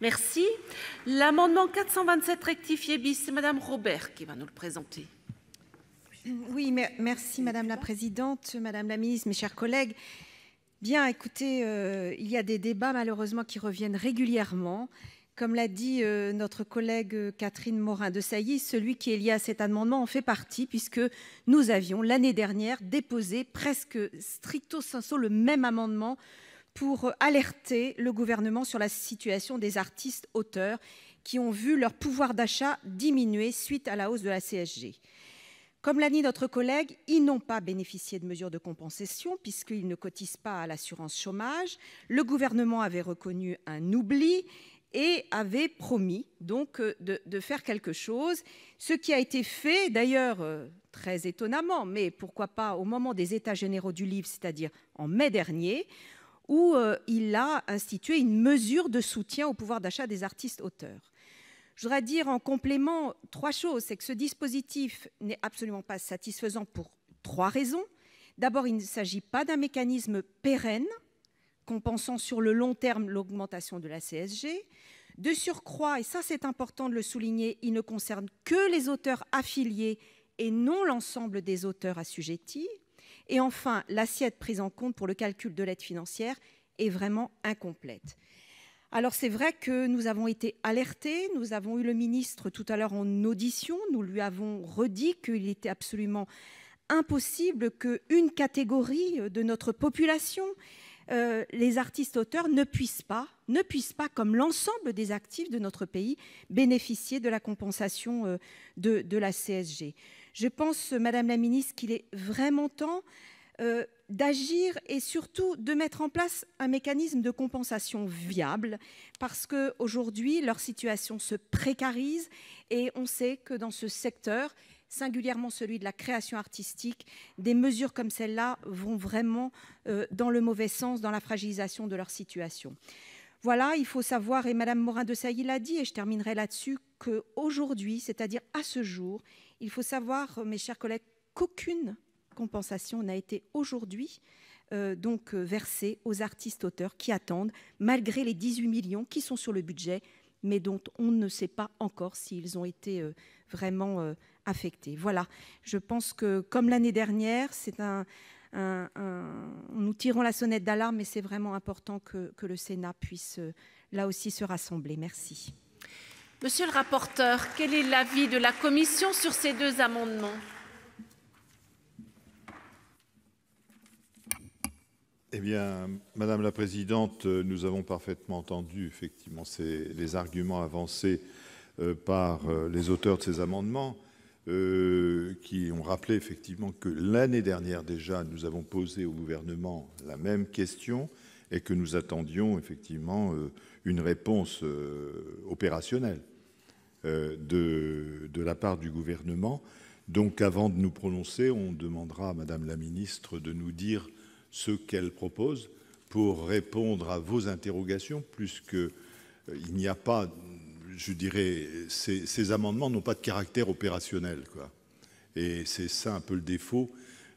Merci. L'amendement 427 rectifié bis, c'est Madame Robert qui va nous le présenter. Oui, merci Madame la Présidente, Madame la Ministre, mes chers collègues. Bien, écoutez, euh, il y a des débats malheureusement qui reviennent régulièrement. Comme l'a dit euh, notre collègue euh, Catherine Morin de Sailly, celui qui est lié à cet amendement en fait partie puisque nous avions l'année dernière déposé presque stricto sensu le même amendement pour alerter le gouvernement sur la situation des artistes auteurs qui ont vu leur pouvoir d'achat diminuer suite à la hausse de la CSG. Comme l'a dit notre collègue, ils n'ont pas bénéficié de mesures de compensation puisqu'ils ne cotisent pas à l'assurance chômage. Le gouvernement avait reconnu un oubli et avait promis donc euh, de faire quelque chose, ce qui a été fait d'ailleurs euh, très étonnamment, mais pourquoi pas au moment des États généraux du livre, c'est-à-dire en mai dernier, où euh, il a institué une mesure de soutien au pouvoir d'achat des artistes-auteurs. Je voudrais dire en complément trois choses. C'est que ce dispositif n'est absolument pas satisfaisant pour trois raisons. D'abord, il ne s'agit pas d'un mécanisme pérenne compensant sur le long terme l'augmentation de la CSG. De surcroît, et ça c'est important de le souligner, il ne concerne que les auteurs affiliés et non l'ensemble des auteurs assujettis. Et enfin, l'assiette prise en compte pour le calcul de l'aide financière est vraiment incomplète. Alors c'est vrai que nous avons été alertés, nous avons eu le ministre tout à l'heure en audition, nous lui avons redit qu'il était absolument impossible qu'une catégorie de notre population, euh, les artistes-auteurs, ne puissent pas, ne pas, comme l'ensemble des actifs de notre pays, bénéficier de la compensation euh, de la CSG. Je pense, Madame la Ministre, qu'il est vraiment temps euh, d'agir et surtout de mettre en place un mécanisme de compensation viable parce que aujourd'hui leur situation se précarise et on sait que dans ce secteur singulièrement celui de la création artistique, des mesures comme celle-là vont vraiment euh, dans le mauvais sens, dans la fragilisation de leur situation. Voilà, il faut savoir, et Madame morin de Sailly l'a dit, et je terminerai là-dessus, qu'aujourd'hui, c'est-à-dire à ce jour, il faut savoir, euh, mes chers collègues, qu'aucune compensation n'a été aujourd'hui euh, donc euh, versée aux artistes auteurs qui attendent, malgré les 18 millions qui sont sur le budget, mais dont on ne sait pas encore s'ils ont été vraiment affectés. Voilà, je pense que comme l'année dernière, c'est un, nous tirons la sonnette d'alarme, mais c'est vraiment important que, que, le Sénat puisse euh, là aussi se rassembler. Merci. Monsieur le rapporteur, quel est l'avis de la Commission sur ces deux amendements Eh bien, Madame la Présidente, euh, nous avons parfaitement entendu effectivement les arguments avancés euh, par les auteurs de ces amendements. Euh, qui ont rappelé effectivement que l'année dernière déjà, nous avons posé au gouvernement la même question et que nous attendions effectivement euh, une réponse euh, opérationnelle de, de, la part du gouvernement. Donc avant de nous prononcer, on demandera à Madame la Ministre de nous dire ce qu'elle propose pour répondre à vos interrogations, puisqu'il n'y a pas je dirais, ces, ces amendements n'ont pas de caractère opérationnel. Quoi. Et c'est ça un peu le défaut,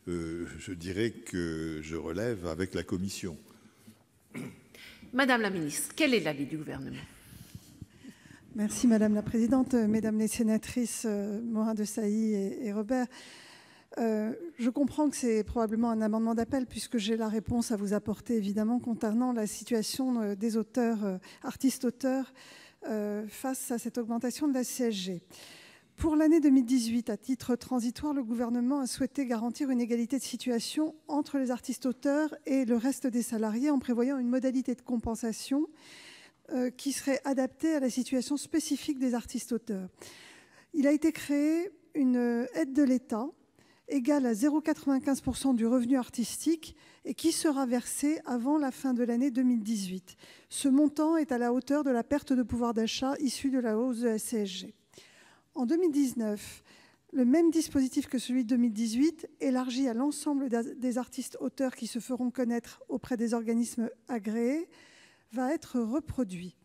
euh, je dirais, que je relève avec la Commission. Madame la Ministre, quel est l'avis du gouvernement Merci Madame la Présidente, Mesdames les sénatrices euh, Morin de Sailly et, Robert. Euh, je comprends que c'est probablement un amendement d'appel puisque j'ai la réponse à vous apporter évidemment concernant la situation des auteurs, artistes-auteurs euh, face à cette augmentation de la CSG. Pour l'année 2018, à titre transitoire, le Gouvernement a souhaité garantir une égalité de situation entre les artistes-auteurs et le reste des salariés en prévoyant une modalité de compensation euh, qui serait adaptée à la situation spécifique des artistes-auteurs. Il a été créé une euh, aide de l'État égal à 0,95% du revenu artistique et qui sera versé avant la fin de l'année 2018. Ce montant est à la hauteur de la perte de pouvoir d'achat issue de la hausse de la CSG. En 2019, le même dispositif que celui de 2018, élargi à l'ensemble des artistes auteurs qui se feront connaître auprès des organismes agréés, va être reproduit.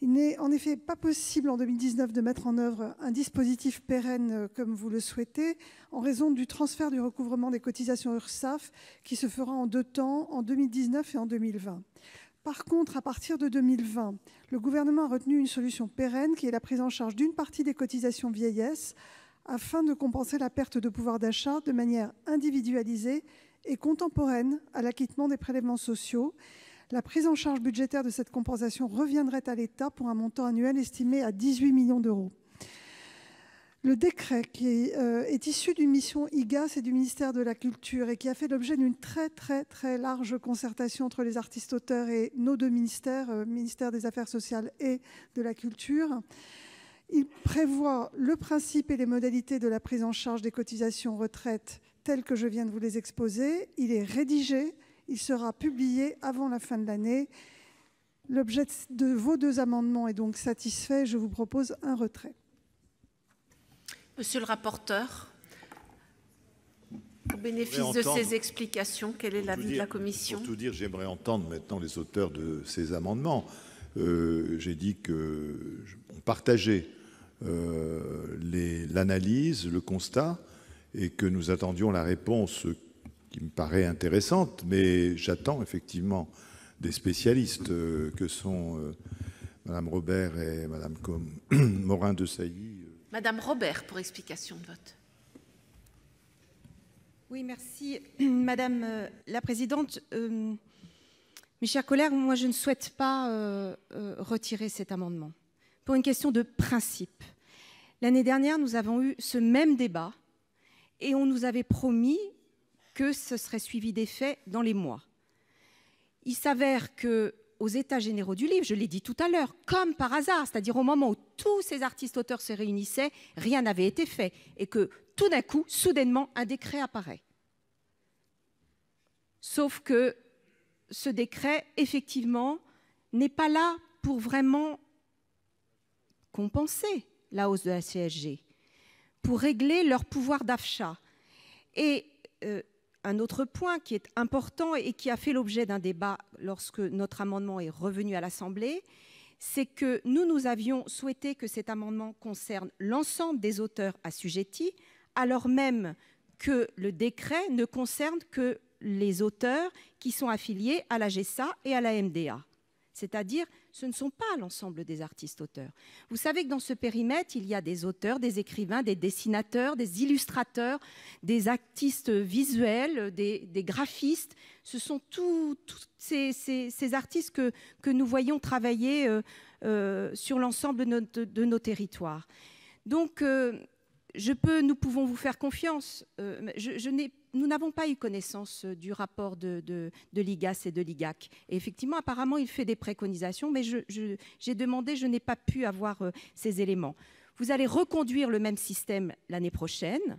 Il n'est en effet pas possible en 2019 de mettre en œuvre un dispositif pérenne, euh, comme vous le souhaitez, en raison du transfert du recouvrement des cotisations URSSAF, qui se fera en deux temps, en 2019 et en 2020. Par contre, à partir de 2020, le Gouvernement a retenu une solution pérenne, qui est la prise en charge d'une partie des cotisations vieillesse, afin de compenser la perte de pouvoir d'achat de manière individualisée et contemporaine à l'acquittement des prélèvements sociaux. La prise en charge budgétaire de cette compensation reviendrait à l'État, pour un montant annuel estimé à 18 millions d'euros. Le décret qui est euh, issu d'une mission IGAS et du ministère de la culture, et qui a fait l'objet d'une très, très large concertation entre les artistes-auteurs et nos deux ministères, euh, ministère des affaires sociales et de la culture, Il prévoit le principe et les modalités de la prise en charge des cotisations retraite telles que je viens de vous les exposer. Il est rédigé il sera publié avant la fin de l'année. L'objet de vos deux amendements est donc satisfait. Je vous propose un retrait. Monsieur le rapporteur, au bénéfice de ces explications, quelle est l'avis de la Commission Pour tout dire, j'aimerais entendre maintenant les auteurs de ces amendements. Euh, j'ai dit qu'on partageait euh, l'analyse, le constat, et que nous attendions la réponse qui me paraît intéressante, mais j'attends effectivement des spécialistes euh, que sont euh, Mme Robert et Mme Morin de Sailly. Euh. Madame Robert pour explication de vote. Oui, merci Madame la Présidente. mes chers collègues, moi je ne souhaite pas retirer cet amendement pour une question de principe. L'année dernière, nous avons eu ce même débat et on nous avait promis que ce serait suivi des faits dans les mois. Il s'avère que aux États généraux du livre, je l'ai dit tout à l'heure, comme par hasard, c'est-à-dire au moment où tous ces artistes-auteurs se réunissaient, rien n'avait été fait, et que tout d'un coup, soudainement, un décret apparaît. Sauf que ce décret, effectivement, n'est pas là pour vraiment compenser la hausse de la CSG, pour régler leur pouvoir d'achat. Et euh, un autre point qui est important et qui a fait l'objet d'un débat lorsque notre amendement est revenu à l'Assemblée, c'est que nous, nous avions souhaité que cet amendement concerne l'ensemble des auteurs assujettis, alors même que le décret ne concerne que les auteurs qui sont affiliés à la GSA et à la MDA c'est-à-dire ce ne sont pas l'ensemble des artistes auteurs. Vous savez que dans ce périmètre, il y a des auteurs, des écrivains, des dessinateurs, des illustrateurs, des artistes visuels, des, graphistes. Ce sont tous ces, artistes que, nous voyons travailler euh, euh, sur l'ensemble de, nos territoires. Donc, euh, je peux, nous pouvons vous faire confiance. je, je n'ai nous n'avons pas eu connaissance euh, du rapport de, l'IGAS et de l'IGAC. Et effectivement, apparemment, il fait des préconisations, mais j'ai demandé, je n'ai pas pu avoir euh, ces éléments. Vous allez reconduire le même système l'année prochaine,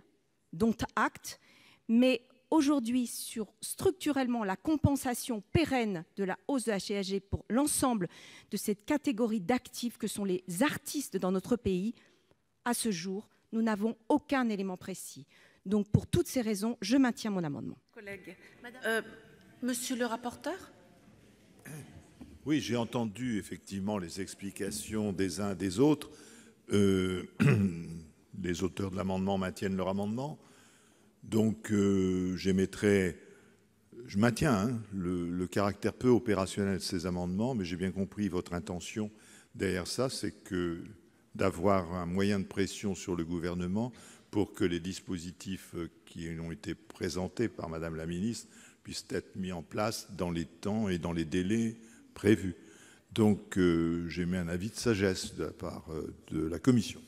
dont acte, mais aujourd'hui, sur structurellement la compensation pérenne de la hausse de la pour l'ensemble de cette catégorie d'actifs que sont les artistes dans notre pays, à ce jour, nous n'avons aucun élément précis. Donc pour toutes ces raisons, je maintiens mon amendement. Euh, monsieur le rapporteur Oui, j'ai entendu effectivement les explications des uns et des autres. Euh, les auteurs de l'amendement maintiennent leur amendement. Donc euh, j'émettrai, je maintiens hein, le, le, caractère peu opérationnel de ces amendements, mais j'ai bien compris votre intention derrière ça, c'est que d'avoir un moyen de pression sur le gouvernement pour que les dispositifs euh, qui ont été présentés par Madame la Ministre puissent être mis en place dans les temps et dans les délais prévus. Donc euh, un avis de sagesse de la part euh, de la Commission.